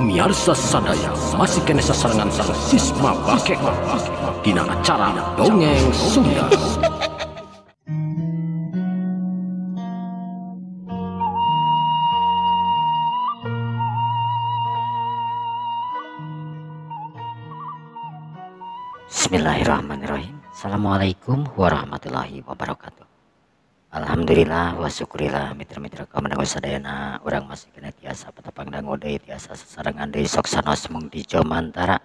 miarsa sadaya masih kena sasaran sang sisma bakek dina acara dongeng Sunda. Bismillahirrahmanirrahim. Assalamualaikum warahmatullahi wabarakatuh. Alhamdulillah wa syukurillah mitra-mitra kamandang sadayana orang masih kena tiasa dan deui tiasa sesarangan dari sok sanos di Jomantara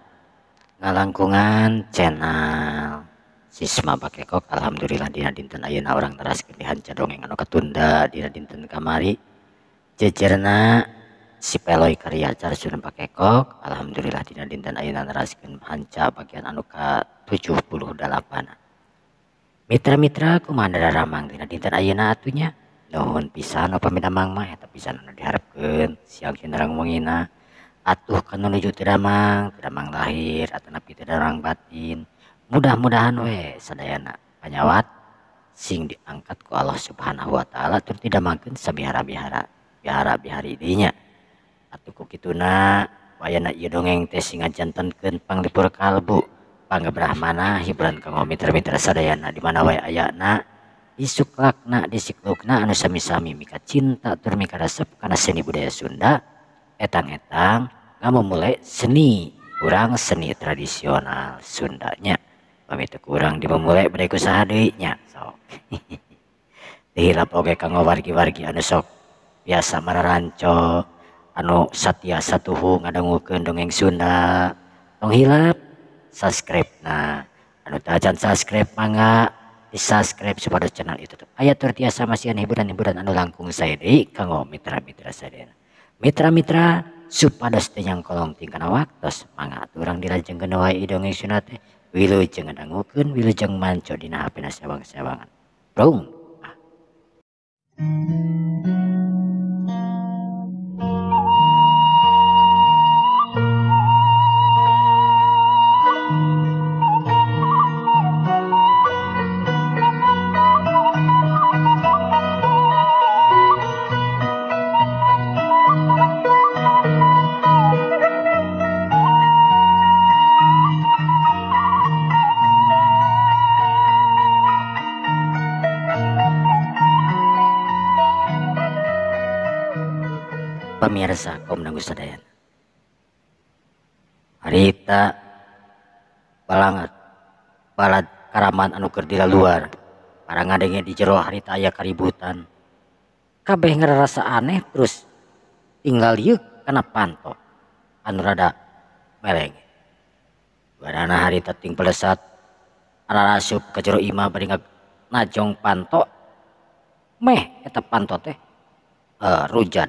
ngalangkungan channel Sisma pakai kok. alhamdulillah dina dinten orang teras teraskeun dihanca yang anu ketunda dina dinten kamari jejerna si Peloi karya pakai kok. alhamdulillah dina dinten teras teraskeun hancar bagian anu ka 78 mitra-mira ke ramang tidak di atnya daun pisang min tetap pis diharapkan siang generamon atuh kan ramang ramang lahir atau naang batin mudah-mudahan we sedayana hanyawat sing diangkatku Allah subhanahu wa ta'ala pun tidak mangkin sebihara-bihara bihara bihari idenya atuhki tununa wayak dongengtes singa jantanken pang lipur kalbu Pangga Brahmana hiburan kanggo mitra-mitra sadayana di mana wae ayana isuk lakna disiklukna anu sami-sami mika cinta tur mika resep kana seni budaya Sunda etang-etang kamu mulai seni kurang seni tradisional Sundanya pamitu kurang dimulai memulai usaha deui nya sok dihilap oge kanggo wargi-wargi anu sok biasa mararanco anu satya satuhu ngadangukeun dongeng Sunda tong hilap subscribe nahtajjan subscribe manga di subscribe pada channel itu ayat tertiasa masih ibu danburaran an langkung saya de kanggo mitra-mira saya mitra-mira su pada setengah yang long tingkana waktu manga kurang dilajengwa Indonesia sunatlungukunujeng mancodinawangangan Bro punya hariangan bala Karaman anu Ker luar para nga adanya di jero hari ayah kaributankabehnger rasa aneh terus tinggal yuk karena pantto anrada meleng hari pelesat ras ke pan pan teh eh, rujan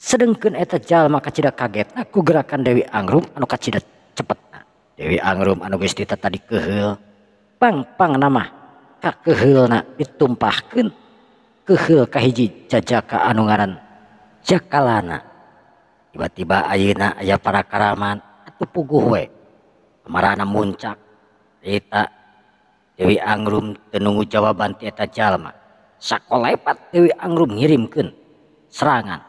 sedang etajal maka kaget aku gerakan Dewi Angggrum an ka cepat Dewi ang an tadi ke pang nama kekalana tiba-tiba auna aya parakaraman atau pugu wee marana Muncak Dewi Angangrum tenunggu jawaban titajallma sa Dewi Angggrum ngirimken serangan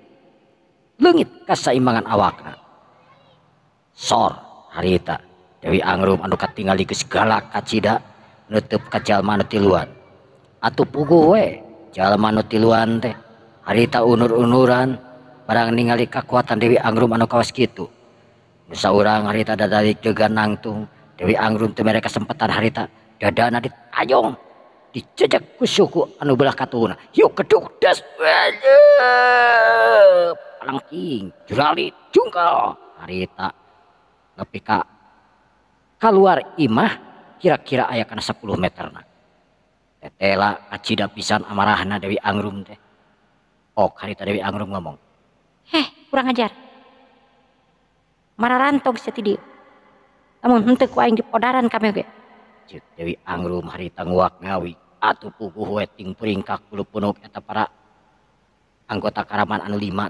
kesaimbangan awak so harita Dewi Angggrum anuka tinggal ke segala kacita nutup kejalan at pu Manan teh harita unur-unuran bar ningali kekuatan Dewi Anggrum Manukawatu orang hari dari juga natung Dewi Anggg merekasempatan harita dada tayyong dicejakkuyku Anulah Katuna yukkeddas angking juralit jungkal harita tapi ka keluar imah kira-kira ayah kana 10 meter nak. tetela acida pisan amarahna Dewi Angrum teh oh harita Dewi Angrum ngomong heh kurang ajar mararantog setidik namun henteu ku di dipodaran kami ge ceuk Dewi Angrum harita nguak ngawi atuh puguh weting puringkak bulu punuk eta para anggota karaman anu lima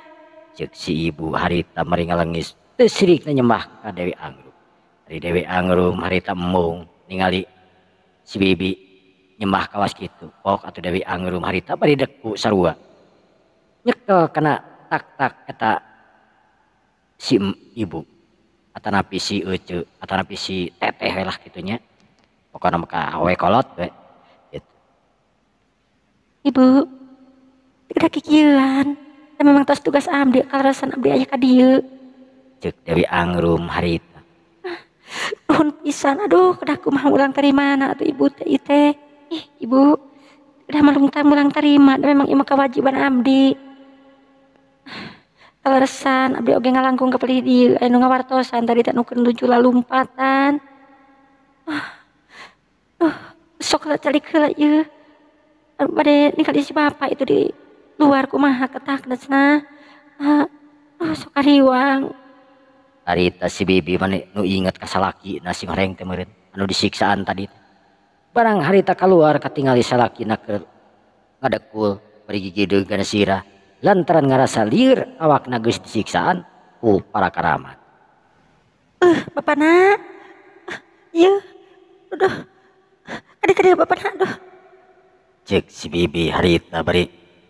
cek si ibu harita meringalengis tersirik nyembah ka Dewi Angru. dari Dewi Angru harita emung ningali si bibi nyembah kawas gitu pok atau Dewi Angru harita bari deku sarua nyekel kena tak tak kata si ibu atau napi si ucu e, atau napi si teteh lah gitunya pokoknya maka awe kolot we. Gitu. ibu kita kikilan memang tas tugas abdi kalasan abdi ayah kadieu cek dari angrum itu. nuhun ah, pisan aduh aku kumaha ulang terima anak atau ibu teh teh ih ibu udah melungtang ulang terima dan memang ima kewajiban abdi ah, kalasan abdi oge ngalangkung ke pelih dieu anu ngawartosan tadi tak nukeun lujula lumpatan ah, uh, sok lah calik heula ieu ya. bade ningali si bapak itu di luar kumaha ketakna uh, ah, oh, ah, suka riwang Tarita si bibi mana nu ingat kasalaki nasi mareng temerin anu disiksaan tadi barang harita keluar katingali salaki naker ngadekul pergi gede gana sirah lantaran ngerasa liur awak nagus disiksaan ku para karamat eh uh, bapak nak uh, iya udah adik-adik bapak nak aduh cek si bibi harita beri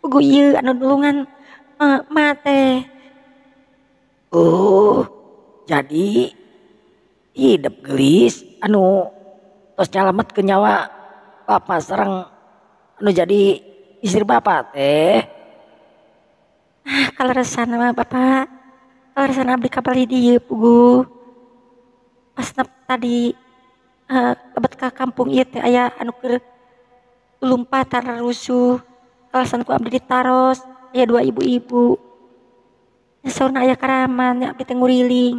guyu anu dulungan uh, mate oh jadi hidup gelis anu terus nyalamat ke nyawa bapak serang anu jadi istri bapak teh ah kalau resana mah bapak kalau resana abdi kapal dia ya, pugu pas tadi uh, eh, lebat ke kampung iya teh ayah anu ke lumpatan rusuh alasanku abdi ditaros ya dua ibu-ibu nyesurna ayah karaman ya abdi ya ya, tenguriling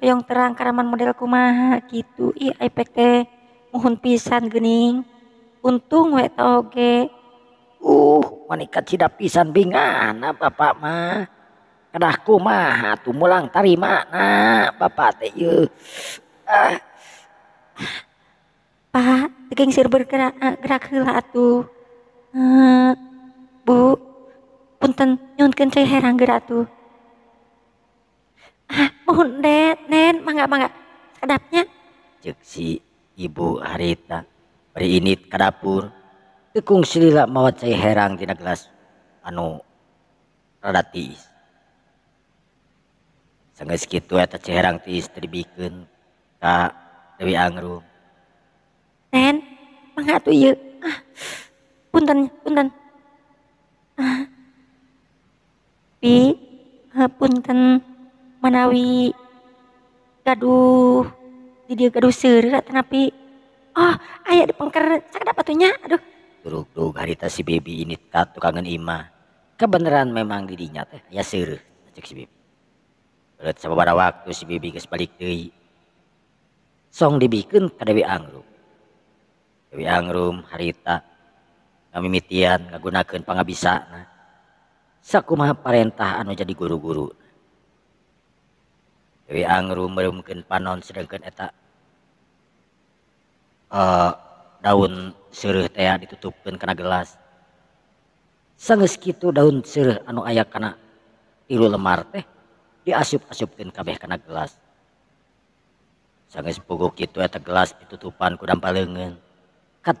yang terang karaman model kumaha gitu iya IPK teh muhun pisan gening untung wek toge uh wanita tidak pisan bingan ah, bapak mah kedah kumaha tuh mulang tarima nah bapak teh ah. pak teging sir bergerak ah, gerak heula tu, uh, eh, Bu, punten nyunken cai herang geratu. Ah, mohon Nen, Nen, mangga mangga. Kedapnya Cek si Ibu harita nah. beri ini ke dapur. Tekung silila mawat cai herang tina gelas anu rada tiis. Sanggeus kitu eta cai herang tiis terbikin ka Dewi Angru. Nen, mangga tuh ieu. Ah, punten, punten. Pi punten menawi gaduh ah, di dia gaduh seurat tapi oh ayah di pengker apa batunya aduh duruk duruk harita si baby ini tak kangen ima kebenaran memang dirinya teh ya seru, cek si baby Berat sababara waktu si baby gas balik deui. Song dibikin kadewi Dewi Angrum. Dewi Angrum harita mimikian nga gunkenanku ma perintah anu jadi guru-guru mungkin panon eh, daun surih teh ditutupun karena gelas sang gitu daun sir anu aya karena ti lemar teh dia as kabeh gelaspuk gitulas itu tupan kurang paling le kat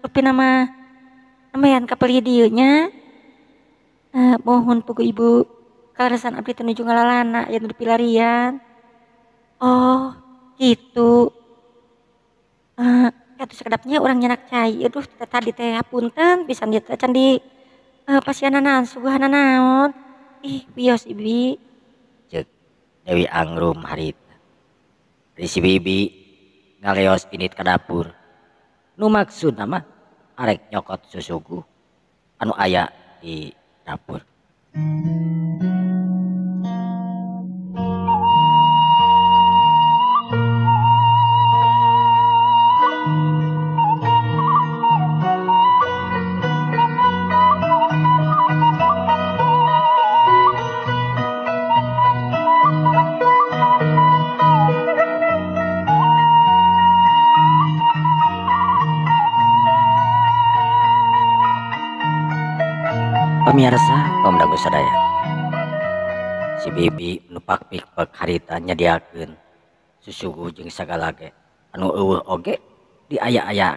tapi nama yang kapal dieu uh, mohon pukul ibu kalau kalaresan abdi tenuju ngalalana yang dipilarian oh gitu uh, kata sekedapnya orang nyenak cai aduh tadi teh punten bisa di candi pasien eh, pasianana suguhana naon ih bios ibi cek Dewi Angrum harita Risi Bibi ngaleos pinit ke dapur Anmak nama arereg yokot sosogu anu aya di dapur punya kaum dana si Bibi nupakitanya diakun susugu segala anuge di ayah-aya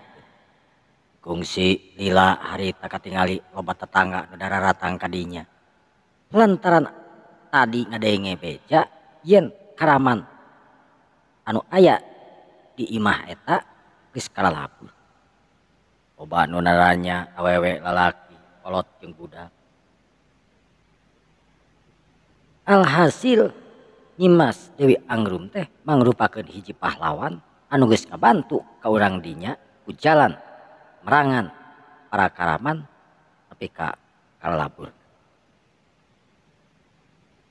kugsi nila hari taka tinggalli obat tetangga negara-rata tadinya lantaran tadi ngadenge beja yen karaman anu aya diimah etakala laku obatunnaranya awewek lalakipolot jeung mudah alhasil Nyimas Dewi Angrum teh mangrupakeun hiji pahlawan anu geus kabantu ka urang dinya ku jalan merangan para karaman tapi ka kalabur.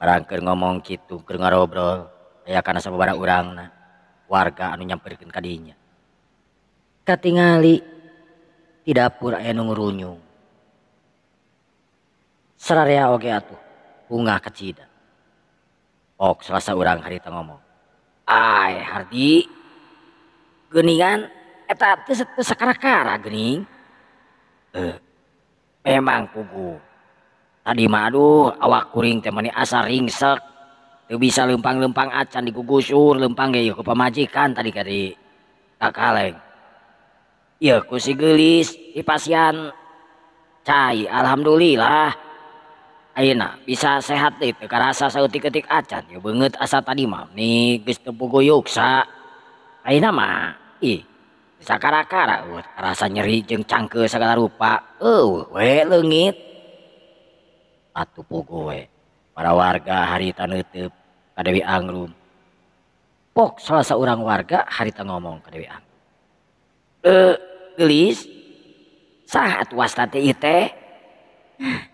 Barang keur ngomong kitu, keur ngarobrol aya kana sababaraha urangna warga anu nyamperkeun ka dinya. Katingali di dapur aya nu ngerunyung. Sararea oge atuh bunga kecida Selasa orang hari itu ngomongan memang kugu tadi madu awak kuring tem asa ring bisa lumpang-lempang acan di kuguur lempang pemajikan tadi kalg gelispasian cair Alhamdulillah bisa sehat sauti ketik a asa tadi mam bisa kara- rasa nyeri jeng cangke segala rupa we legit pu para warga hari tan utup kawi angrum po salah orang warga hari ngomong keweang saat was it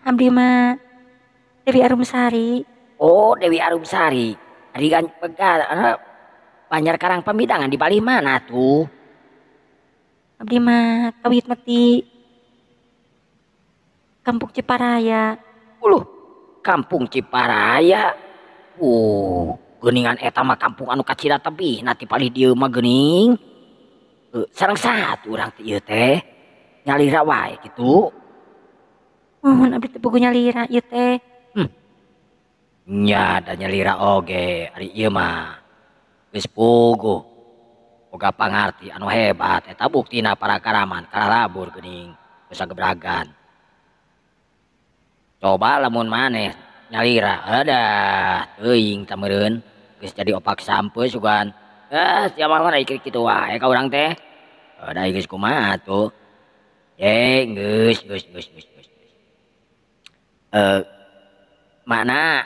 hamma Dewi Arumsari. Oh, Dewi Arumsari. kan pegar eh, Banyak Karang Pemidangan di Bali mana tuh? Abdi mah kawit mati. Kampung Ciparaya. Uluh, Kampung Ciparaya. Uh, geningan eta mah kampung anu kacira tapi nanti pali dia mah gening. Uh, eh, sarang satu orang teh nyalira wae gitu. Mohon abdi teh bogo nyalira ieu teh. nyalira ogegoti anu hebateta bukti parakaramantarabur kening kebragan coba lemun maneh nyalira jadi opak sampai eh, eh, makna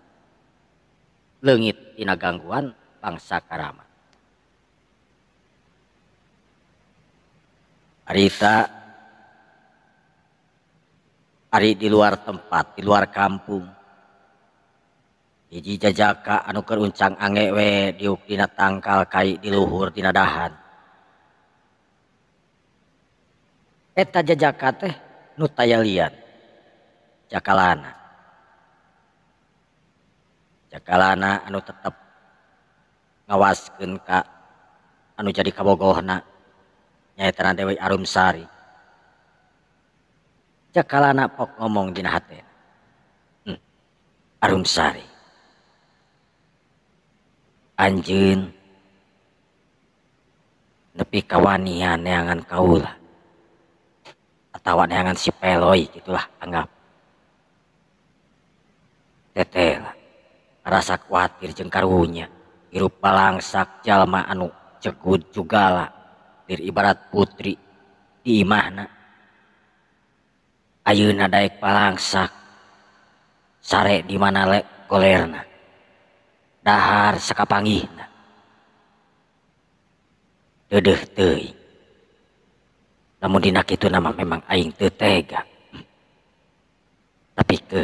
leit hin gangguan bangsa Karamat Risa hari di luar tempat di luar kampung jiji jajaka anukercangwe di Uina tangka Kai diluhur tinadahanjaka Nu jakalana jagalana anu tetap ngawaskan ka anu jadi kabogohna nyaitana Dewi Arumsari jagalana pok ngomong dina hati hmm. Arumsari anjin nepi kawanian neangan kaula atau neangan si peloi gitulah anggap tetel. punya kuatir jengngkarunya Irup palangsaklma anuk ceku jugalah diri ibarat putri di mana ayuna palangsak sare dimanaleklernaharska namunnak itu nama memanging tetega tapi ke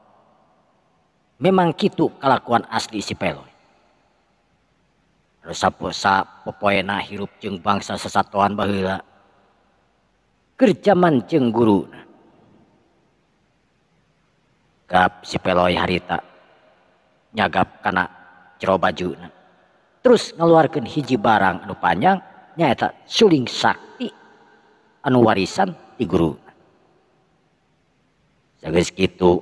memang gitu kelakuan asli sio rusak-pos pepona hirup bangsa sesatuan kerjaman cengguru si hari nyagap karena baju terus mengeluarkan hiji barang panjangnyata suling Sakti anu warisan ti gitu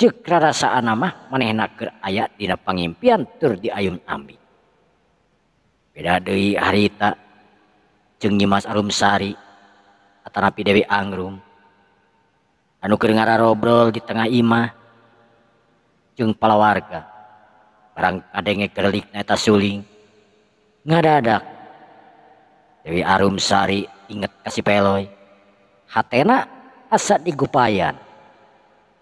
cek rarasaan nama manehna keur aya dina pangimpian tur diayun ambi beda deui harita jeung Nyimas Arumsari atanapi Dewi Angrum anu keur ngararobrol di tengah imah jeung palawarga barang kadenge kerelik eta suling ngadadak Dewi Arumsari inget kasih peloy hatena asa digupayan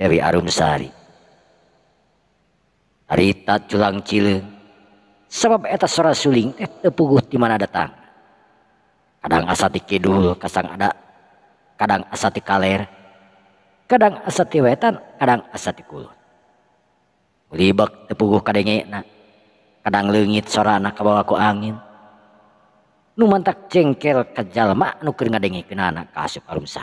rumaririta culang ci sebabeta so suling teh di mana datang kadang asati Kidul Kaang ada kadang asati kaller kadang asati wetan kadang asatikul teh kadang legit sora anakku angin mantak cengkel kajal kas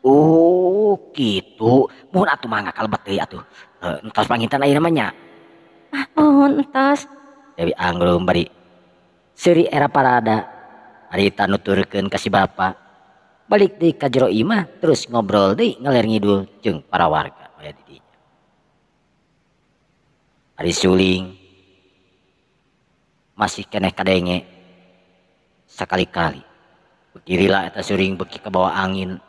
Oh, gitu muuh kalau be atuh panintan air namanya para Ri nuturken kasih bapak balik di Kajjero Imah terus ngobrol di ngelir- ngidul ceng para warga masih keehkali-kali beginlah atas sering beki ke bawahwa angin untuk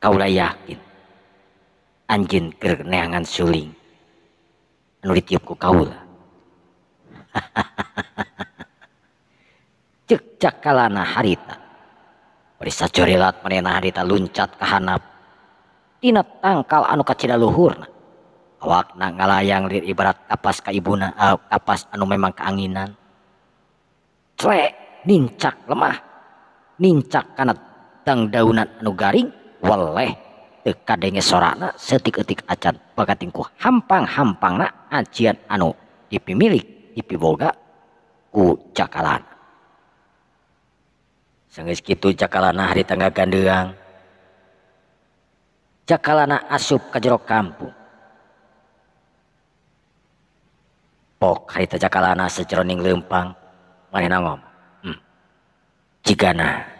kaulah yakin anjin ger neangan suling anu ditiupku kaulah cek cakalana harita bari sacorilat manena harita luncat ke hanap tina tangkal anu kacida luhurna awakna ngalayang lir ibarat kapas ka ibuna uh, kapas anu memang keanginan Cek, nincak lemah nincak kana tang daunan anu garing waleh eh, deka de so setik-ketik aku hampanghampangajian anu ipi milik i boga sangitu cakalana hari tangga gan cakalana asup jero kampung hari cakalana sejroning lempang main ngo jika hmm,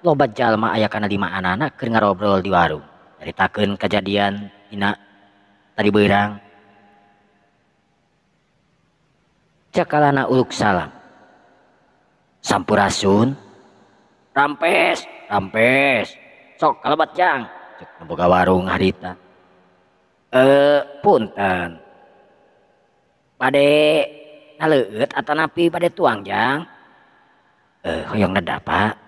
tinggal lobat jalma aya karena lima anak-anakker nga obbrol di warungritakenun kejadian hinak tadirang Hai cakalanaluk salamsuraun sokmo warung hari eh pun padde na pada tuang yang e, Pak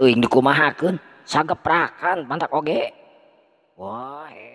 mahaken sanganga prakan bantak oge Wah